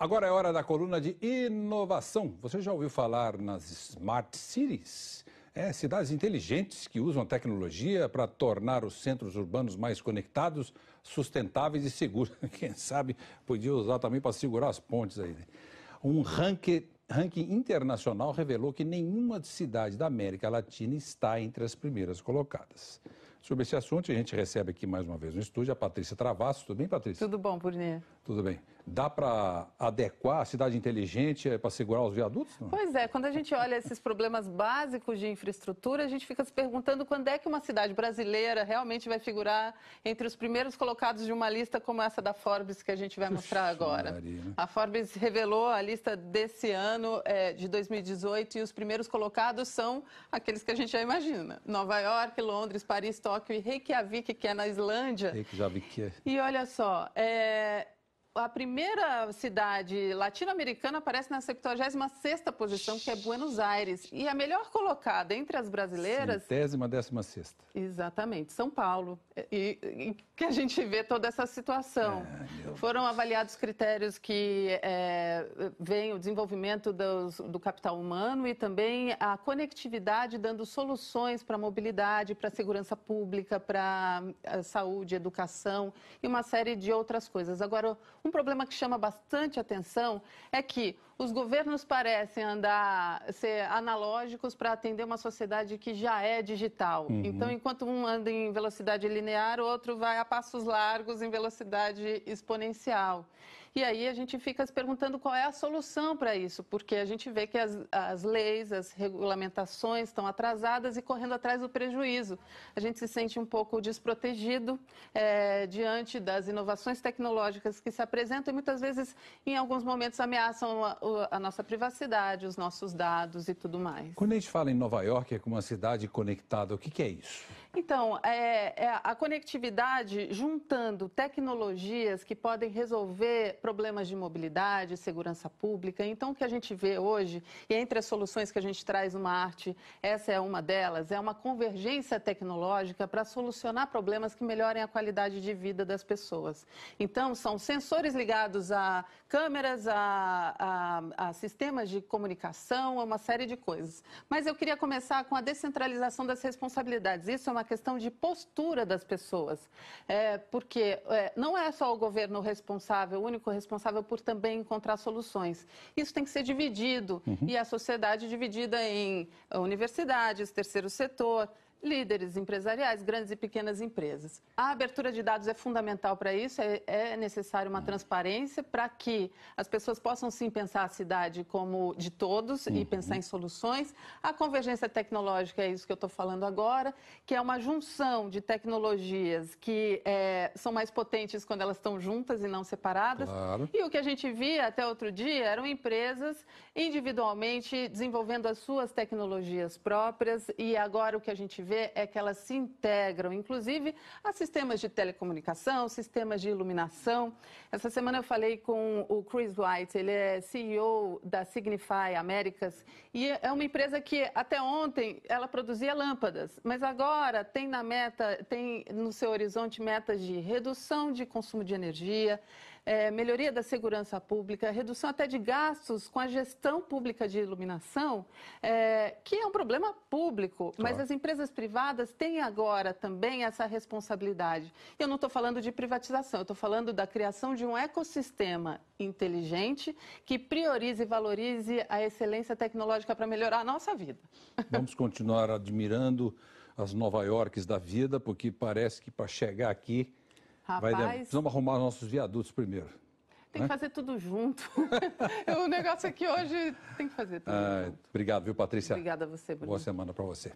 Agora é hora da coluna de inovação. Você já ouviu falar nas Smart Cities? É, cidades inteligentes que usam a tecnologia para tornar os centros urbanos mais conectados, sustentáveis e seguros. Quem sabe podia usar também para segurar as pontes aí. Né? Um ranking, ranking internacional revelou que nenhuma cidade da América Latina está entre as primeiras colocadas. Sobre esse assunto, a gente recebe aqui mais uma vez no estúdio a Patrícia Travasso. Tudo bem, Patrícia? Tudo bom, Burnier. Tudo bem. Dá para adequar a cidade inteligente é, para segurar os viadutos? Não? Pois é, quando a gente olha esses problemas básicos de infraestrutura, a gente fica se perguntando quando é que uma cidade brasileira realmente vai figurar entre os primeiros colocados de uma lista como essa da Forbes que a gente vai mostrar agora. Né? A Forbes revelou a lista desse ano, é, de 2018, e os primeiros colocados são aqueles que a gente já imagina: Nova York, Londres, Paris, Tóquio e Reykjavik, que é na Islândia. Reykjavik. É. E olha só, é a primeira cidade latino-americana aparece na 76ª posição, que é Buenos Aires. E a melhor colocada entre as brasileiras... Centésima, décima sexta. Exatamente, São Paulo. E, e, que a gente vê toda essa situação. É, Foram avaliados critérios que é, vêm o desenvolvimento dos, do capital humano e também a conectividade, dando soluções para a mobilidade, para a segurança pública, para a eh, saúde, educação e uma série de outras coisas. Agora, um problema que chama bastante atenção é que os governos parecem andar ser analógicos para atender uma sociedade que já é digital. Uhum. Então, enquanto um anda em velocidade linear, o outro vai a passos largos em velocidade exponencial. E aí a gente fica se perguntando qual é a solução para isso, porque a gente vê que as, as leis, as regulamentações estão atrasadas e correndo atrás do prejuízo. A gente se sente um pouco desprotegido é, diante das inovações tecnológicas que se apresentam e muitas vezes, em alguns momentos, ameaçam a, a nossa privacidade, os nossos dados e tudo mais. Quando a gente fala em Nova York, é como uma cidade conectada, o que, que é isso? Então, é, é a conectividade juntando tecnologias que podem resolver problemas de mobilidade, segurança pública. Então, o que a gente vê hoje, e entre as soluções que a gente traz uma arte, essa é uma delas, é uma convergência tecnológica para solucionar problemas que melhorem a qualidade de vida das pessoas. Então, são sensores ligados a câmeras, a, a, a sistemas de comunicação, a uma série de coisas. Mas eu queria começar com a descentralização das responsabilidades. Isso é uma uma questão de postura das pessoas, é, porque é, não é só o governo responsável, o único responsável por também encontrar soluções. Isso tem que ser dividido uhum. e a sociedade dividida em universidades, terceiro setor, líderes empresariais, grandes e pequenas empresas. A abertura de dados é fundamental para isso, é, é necessário uma transparência para que as pessoas possam sim pensar a cidade como de todos uhum. e pensar em soluções. A convergência tecnológica é isso que eu estou falando agora, que é uma junção de tecnologias que é, são mais potentes quando elas estão juntas e não separadas. Claro. E o que a gente via até outro dia eram empresas individualmente desenvolvendo as suas tecnologias próprias e agora o que a gente vê vê é que elas se integram, inclusive a sistemas de telecomunicação, sistemas de iluminação. Essa semana eu falei com o Chris White, ele é CEO da Signify Américas e é uma empresa que até ontem ela produzia lâmpadas, mas agora tem na meta, tem no seu horizonte metas de redução de consumo de energia, é, melhoria da segurança pública, redução até de gastos com a gestão pública de iluminação, é, que é um problema público, claro. mas as empresas privadas têm agora também essa responsabilidade. Eu não estou falando de privatização, eu estou falando da criação de um ecossistema inteligente que priorize e valorize a excelência tecnológica para melhorar a nossa vida. Vamos continuar admirando as Nova Yorks da vida, porque parece que para chegar aqui. Rapaz, vai, precisamos arrumar nossos viadutos primeiro. Tem que né? fazer tudo junto. o negócio aqui hoje tem que fazer tudo ah, junto. Obrigado, viu, Patrícia? Obrigada a você, Bruno. Boa semana para você.